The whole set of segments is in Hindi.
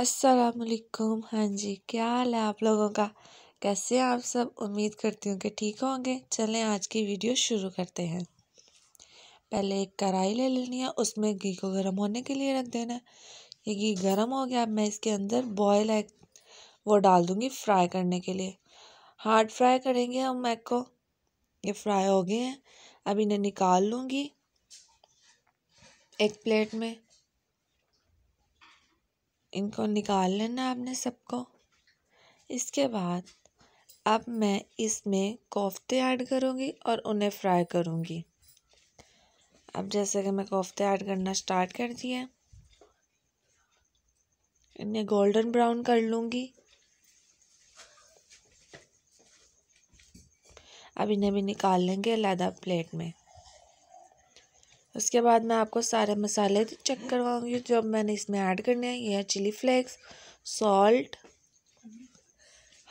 असलकुम हाँ जी क्या हाल है आप लोगों का कैसे हैं आप सब उम्मीद करती हूँ कि ठीक होंगे चलें आज की वीडियो शुरू करते हैं पहले एक कढ़ाई ले लेनी है उसमें घी को गर्म होने के लिए रख देना ये घी गर्म हो गया अब मैं इसके अंदर बॉयल एग वो डाल दूँगी फ्राई करने के लिए हार्ड फ्राई करेंगे हम एग को ये फ्राई हो गए हैं अब इन्हें निकाल लूँगी एक प्लेट में इनको निकाल लेना आपने सबको इसके बाद अब मैं इसमें कोफ्ते ऐड करूँगी और उन्हें फ्राई करूँगी अब जैसे कि मैं कोफ्ते ऐड करना स्टार्ट कर दिए इन्हें गोल्डन ब्राउन कर लूँगी अब इन्हें भी निकाल लेंगे अलहदा प्लेट में उसके बाद मैं आपको सारे मसाले चेक करवाऊँगी जो मैंने इसमें ऐड करने हैं ये है चिली फ्लेक्स सॉल्ट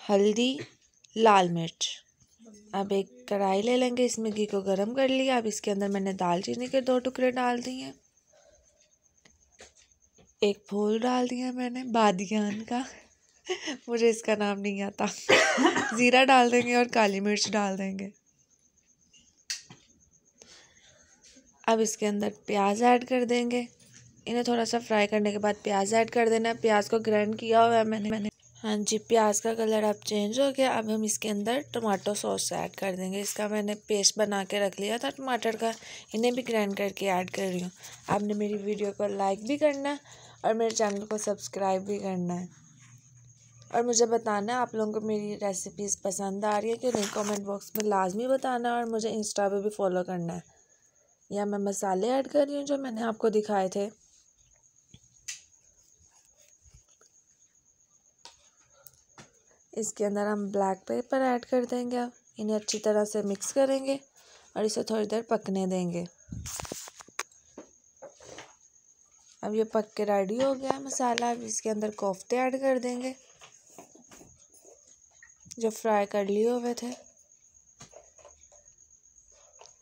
हल्दी लाल मिर्च अब एक कढ़ाई ले लेंगे इसमें घी को गर्म कर लिया अब इसके अंदर मैंने दालचीनी के दो टुकड़े डाल दिए एक फूल डाल दिया मैंने बादियान का मुझे इसका नाम नहीं आता ज़ीरा डाल देंगे और काली मिर्च डाल देंगे अब इसके अंदर प्याज ऐड कर देंगे इन्हें थोड़ा सा फ्राई करने के बाद प्याज ऐड कर देना है प्याज को ग्राइंड किया हुआ है मैंने मैंने हाँ जी प्याज का कलर अब चेंज हो गया अब हम इसके अंदर टमाटो सॉस ऐड कर देंगे इसका मैंने पेस्ट बना के रख लिया था टमाटर का इन्हें भी ग्राइंड करके ऐड कर रही हूँ आपने मेरी वीडियो को लाइक भी करना है और मेरे चैनल को सब्सक्राइब भी करना है और मुझे बताना आप लोगों को मेरी रेसिपीज़ पसंद आ रही है कि नहीं कमेंट बॉक्स में लाजमी बताना और मुझे इंस्टा पे भी फॉलो करना है या मैं मसाले ऐड कर रही हूँ जो मैंने आपको दिखाए थे इसके अंदर हम ब्लैक पेपर ऐड कर देंगे अब इन्हें अच्छी तरह से मिक्स करेंगे और इसे थोड़ी देर पकने देंगे अब ये पक के रेडी हो गया मसाला अब इसके अंदर कोफ्ते ऐड कर देंगे जो फ्राई कर लिए हुए थे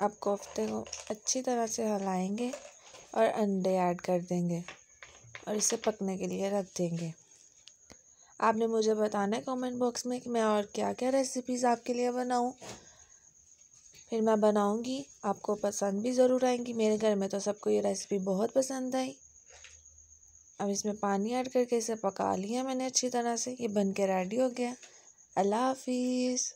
आप कोफ्ते को अच्छी तरह से हलाएंगे और अंडे ऐड कर देंगे और इसे पकने के लिए रख देंगे आपने मुझे बताना है कमेंट बॉक्स में कि मैं और क्या क्या रेसिपीज़ आपके लिए बनाऊँ फिर मैं बनाऊँगी आपको पसंद भी ज़रूर आएंगी मेरे घर में तो सबको ये रेसिपी बहुत पसंद आई अब इसमें पानी ऐड करके इसे पका लिया मैंने अच्छी तरह से ये बन के रेडी हो गया अल्लाह हाफिज़